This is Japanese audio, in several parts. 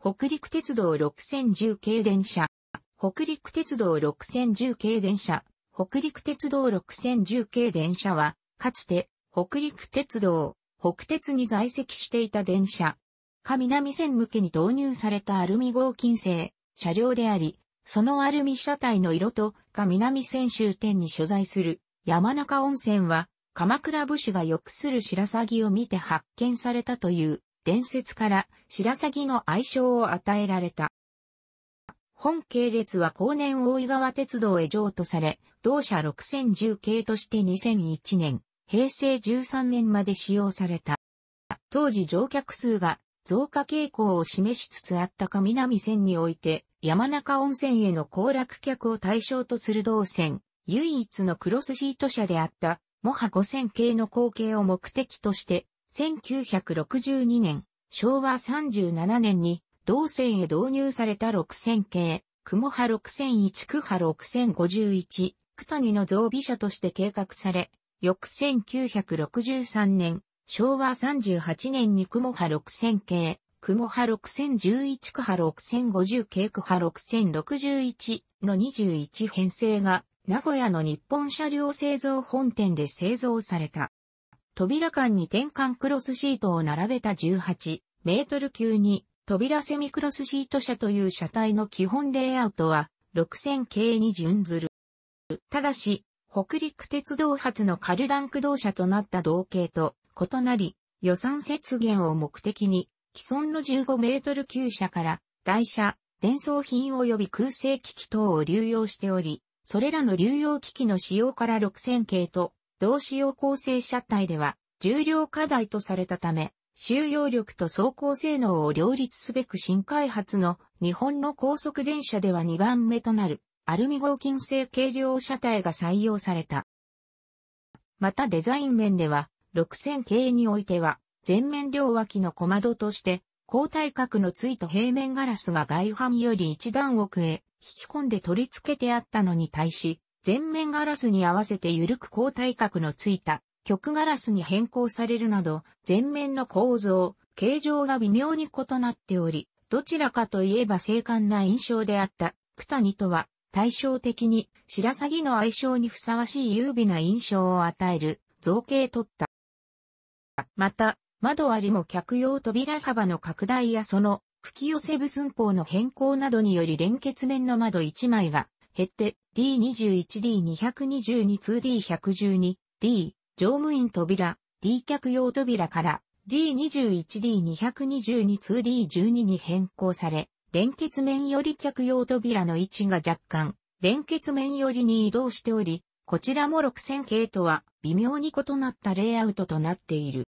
北陸鉄道6010系電車。北陸鉄道6010系電車。北陸鉄道6010系電車は、かつて、北陸鉄道、北鉄に在籍していた電車。か南線向けに導入されたアルミ合金製、車両であり、そのアルミ車体の色と、か南線終点に所在する、山中温泉は、鎌倉武士がよくする白鷺を見て発見されたという伝説から白鷺の愛称を与えられた。本系列は後年大井川鉄道へ譲渡され、同社6010系として2001年、平成13年まで使用された。当時乗客数が増加傾向を示しつつあったか南線において、山中温泉への行楽客を対象とする同線、唯一のクロスシート車であった、モハ5000系の後継を目的として、1962年、昭和37年に、同線へ導入された6000系、雲波6001区波6051、区谷の増備車として計画され、翌1963年、昭和38年に雲波6000系、雲波6011区波6050系区波6061の21編成が、名古屋の日本車両製造本店で製造された。扉間に転換クロスシートを並べた18メートル級に扉セミクロスシート車という車体の基本レイアウトは6000系に準ずる。ただし、北陸鉄道発のカルダン駆動車となった同型と異なり、予算節減を目的に、既存の15メートル級車から台車、伝送品及び空性機器等を流用しており、それらの流用機器の使用から6000系と同仕様構成車体では、重量課題とされたため、収容力と走行性能を両立すべく新開発の日本の高速電車では2番目となるアルミ合金製軽量車体が採用された。またデザイン面では、6000系においては、全面両脇の小窓として、高体角のついた平面ガラスが外反より一段奥へ引き込んで取り付けてあったのに対し、全面ガラスに合わせて緩く高体角のついた極ガラスに変更されるなど、前面の構造、形状が微妙に異なっており、どちらかといえば精悍な印象であった、九谷とは、対照的に、白鷺の愛称にふさわしい優美な印象を与える、造形とった。また、窓ありも客用扉幅の拡大やその、吹き寄せ部寸法の変更などにより連結面の窓1枚が、減って D21D222-2D112、D、乗務員扉、D 客用扉から D21D222-2D12 に変更され、連結面より客用扉の位置が若干、連結面よりに移動しており、こちらも6000系とは微妙に異なったレイアウトとなっている。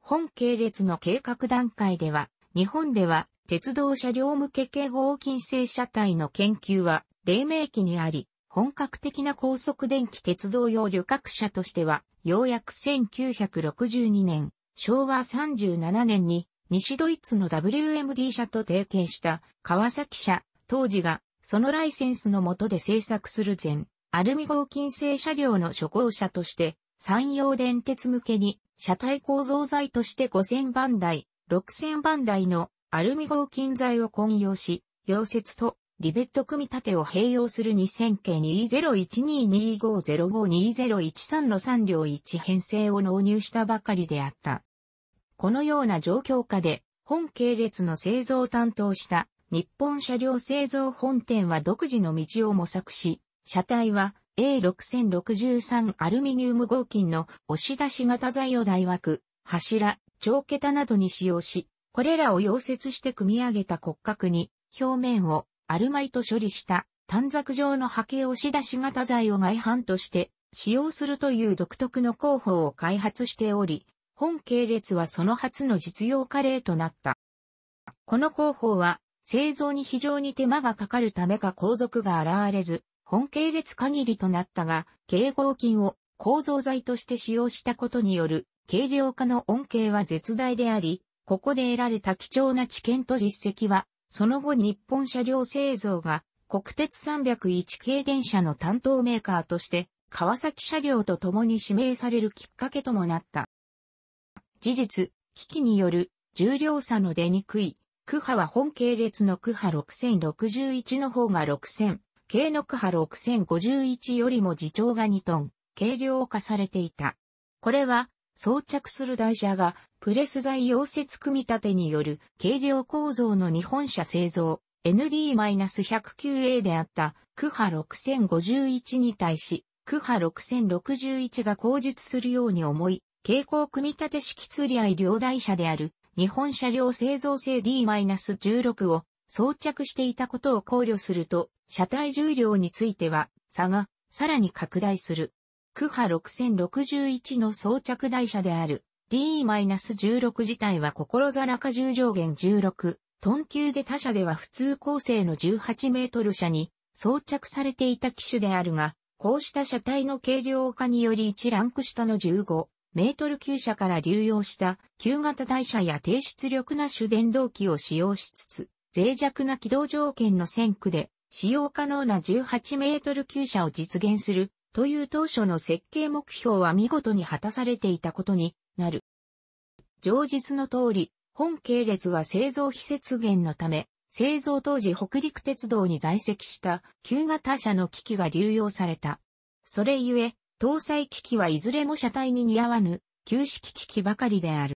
本系列の計画段階では、日本では鉄道車両向け警報金制車体の研究は黎明期にあり、本格的な高速電気鉄道用旅客車としては、ようやく1962年、昭和37年に、西ドイツの WMD 社と提携した川崎社、当時がそのライセンスの下で製作する前、アルミ合金製車両の初号車として山陽電鉄向けに車体構造材として5000番台、6000番台のアルミ合金材を混用し、溶接とリベット組み立てを併用する2000系201225052013の3両1編成を納入したばかりであった。このような状況下で、本系列の製造を担当した日本車両製造本店は独自の道を模索し、車体は A6063 アルミニウム合金の押し出し型材を大枠、柱、長桁などに使用し、これらを溶接して組み上げた骨格に表面をアルマイト処理した短冊状の波形押し出し型材を外反として使用するという独特の工法を開発しており、本系列はその初の実用化例となった。この工法は製造に非常に手間がかかるためか後続が現れず、本系列限りとなったが、軽合金を構造材として使用したことによる軽量化の恩恵は絶大であり、ここで得られた貴重な知見と実績はその後日本車両製造が国鉄301系電車の担当メーカーとして川崎車両と共に指名されるきっかけともなった。事実、機器による重量差の出にくい、区波は本系列の区波6061の方が6000、系の区波6051よりも自重が2トン、軽量化されていた。これは装着する台車が、プレス材溶接組み立てによる軽量構造の日本車製造 ND-109A であったクハ6051に対し、クハ6061が口述するように思い、蛍光組み立て式釣り合い両台車である日本車両製造製 D-16 を装着していたことを考慮すると、車体重量については差がさらに拡大する。クハ6061の装着台車である DE-16 自体は心ざらか重上限16、トン級で他社では普通構成の18メートル車に装着されていた機種であるが、こうした車体の軽量化により1ランク下の15メートル級車から流用した旧型台車や低出力な主電動機を使用しつつ、脆弱な軌道条件の線区で使用可能な18メートル級車を実現するという当初の設計目標は見事に果たされていたことになる。上述の通り、本系列は製造費節減のため、製造当時北陸鉄道に在籍した旧型車の機器が流用された。それゆえ、搭載機器はいずれも車体に似合わぬ旧式機器ばかりである。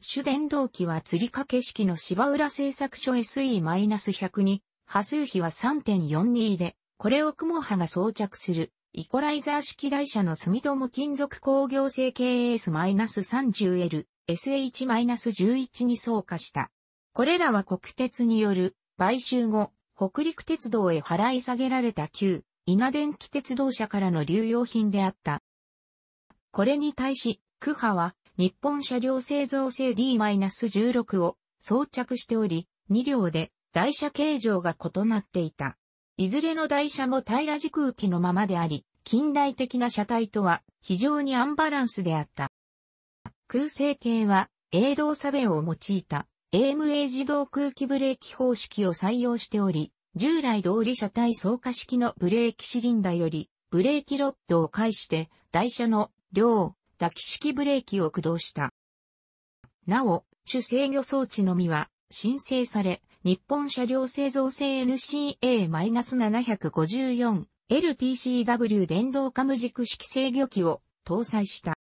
主電動機は釣り掛け式の芝浦製作所 s e 1 0に、波数比は3.42で、これを雲波が装着する、イコライザー式台車の住友金属工業製 KS-30L、SH-11 に装化した。これらは国鉄による、買収後、北陸鉄道へ払い下げられた旧、稲電気鉄道車からの流用品であった。これに対し、クハは、日本車両製造製 D-16 を装着しており、2両で台車形状が異なっていた。いずれの台車も平ら軸浮きのままであり、近代的な車体とは非常にアンバランスであった。空成形は、営動差弁を用いた AMA 自動空気ブレーキ方式を採用しており、従来通り車体走火式のブレーキシリンダより、ブレーキロッドを介して、台車の両、抱き式ブレーキを駆動した。なお、主制御装置のみは、申請され、日本車両製造製 NCA-754 LTCW 電動カム軸式制御機を搭載した。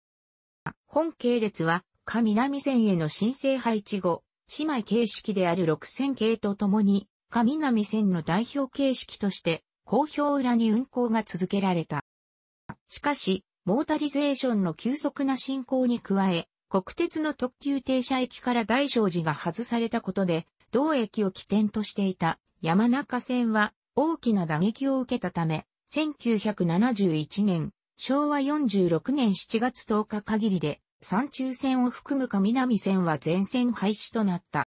本系列は、上南線への申請配置後、姉妹形式である6000系とともに、上南線の代表形式として、公表裏に運行が続けられた。しかし、モータリゼーションの急速な進行に加え、国鉄の特急停車駅から大正寺が外されたことで、同駅を起点としていた山中線は大きな打撃を受けたため、1971年、昭和46年7月10日限りで、山中線を含むか南線は全線廃止となった。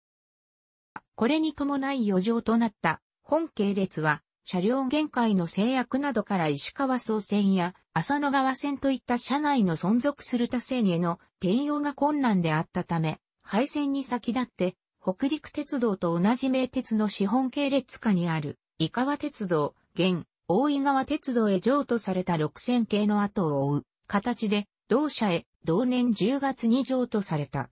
これに伴い余剰となった本系列は、車両限界の制約などから石川総線や浅野川線といった車内の存続する他線への転用が困難であったため、廃線に先立って北陸鉄道と同じ名鉄の資本系列下にある、伊川鉄道、現、大井川鉄道へ譲渡された6000系の後を追う、形で、同社へ、同年10月に譲渡された。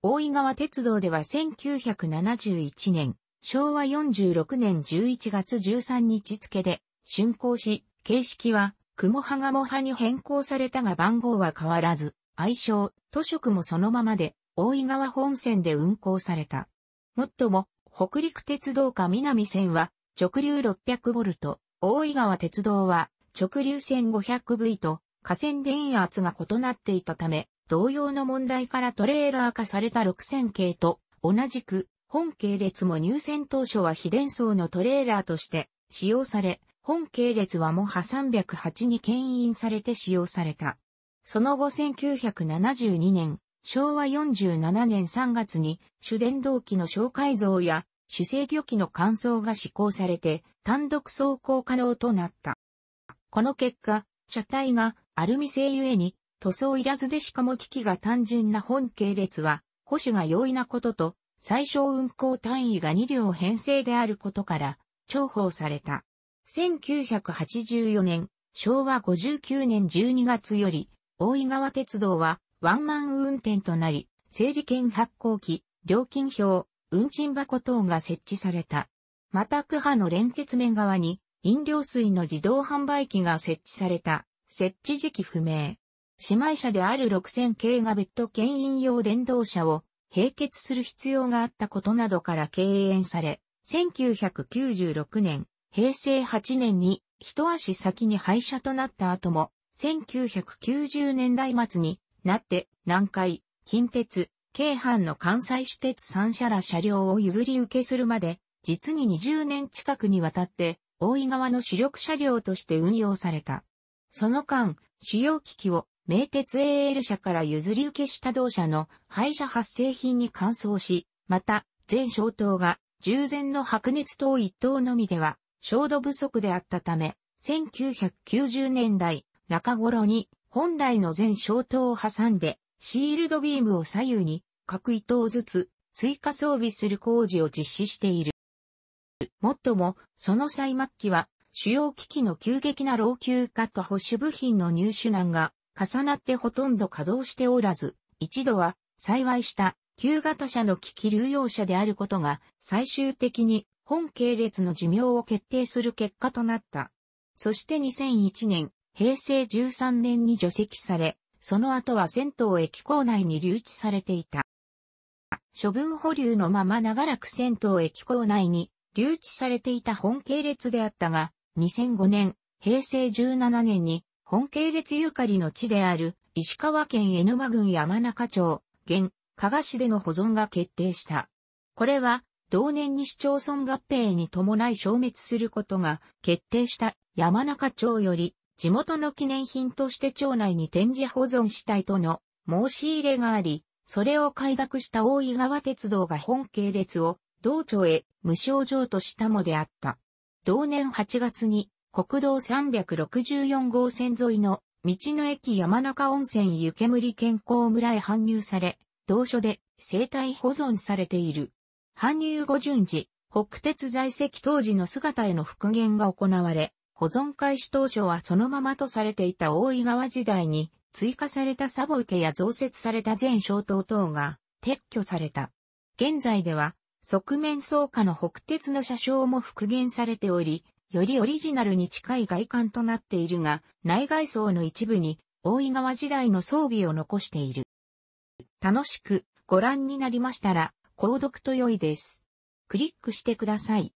大井川鉄道では1971年、昭和46年11月13日付で、竣工し、形式は、雲羽がも派に変更されたが番号は変わらず、愛称、書区もそのままで、大井川本線で運行された。もっとも、北陸鉄道か南線は直流 600V、大井川鉄道は直流 1500V と河川電圧が異なっていたため、同様の問題からトレーラー化された6000系と同じく本系列も入線当初は非伝送のトレーラーとして使用され、本系列はモハ308に牽引されて使用された。その後1972年、昭和47年3月に主電動機の小改造や主制御機の換装が施行されて単独走行可能となった。この結果、車体がアルミ製ゆえに塗装いらずでしかも機器が単純な本系列は保守が容易なことと最小運行単位が2両編成であることから重宝された。1984年、昭和59年12月より大井川鉄道はワンマン運転となり、整理券発行機、料金表、運賃箱等が設置された。また区派の連結面側に飲料水の自動販売機が設置された。設置時期不明。姉妹車である6000系が別途牽引用電動車を並結する必要があったことなどから敬遠され、1996年、平成8年に一足先に廃車となった後も、1990年代末になって、南海、近鉄、京阪の関西私鉄三社ら車両を譲り受けするまで、実に20年近くにわたって、大井川の主力車両として運用された。その間、主要機器を名鉄 AL 社から譲り受けした同社の廃車発生品に換装し、また、全消灯が従前の白熱灯一灯のみでは、照度不足であったため、1990年代中頃に本来の全消灯を挟んで、シールドビームを左右に各一をずつ追加装備する工事を実施している。もっとも、その最末期は、主要機器の急激な老朽化と保守部品の入手難が重なってほとんど稼働しておらず、一度は幸いした旧型車の機器流用車であることが最終的に本系列の寿命を決定する結果となった。そして2001年、平成13年に除籍され、その後は銭湯駅構内に留置されていた。処分保留のまま長らく銭湯駅構内に留置されていた本系列であったが、2005年、平成17年に本系列ゆかりの地である石川県江沼郡山中町、現、加賀市での保存が決定した。これは、同年に市町村合併に伴い消滅することが決定した山中町より地元の記念品として町内に展示保存したいとの申し入れがあり、それを快諾した大井川鉄道が本系列を道庁へ無償譲としたもであった。同年8月に国道364号線沿いの道の駅山中温泉湯煙健康村へ搬入され、同所で生態保存されている。搬入後順次、北鉄在籍当時の姿への復元が行われ、保存開始当初はそのままとされていた大井川時代に追加されたサボ受けや増設された全小島等が撤去された。現在では側面草下の北鉄の車掌も復元されており、よりオリジナルに近い外観となっているが、内外装の一部に大井川時代の装備を残している。楽しくご覧になりましたら、購読と良いです。クリックしてください。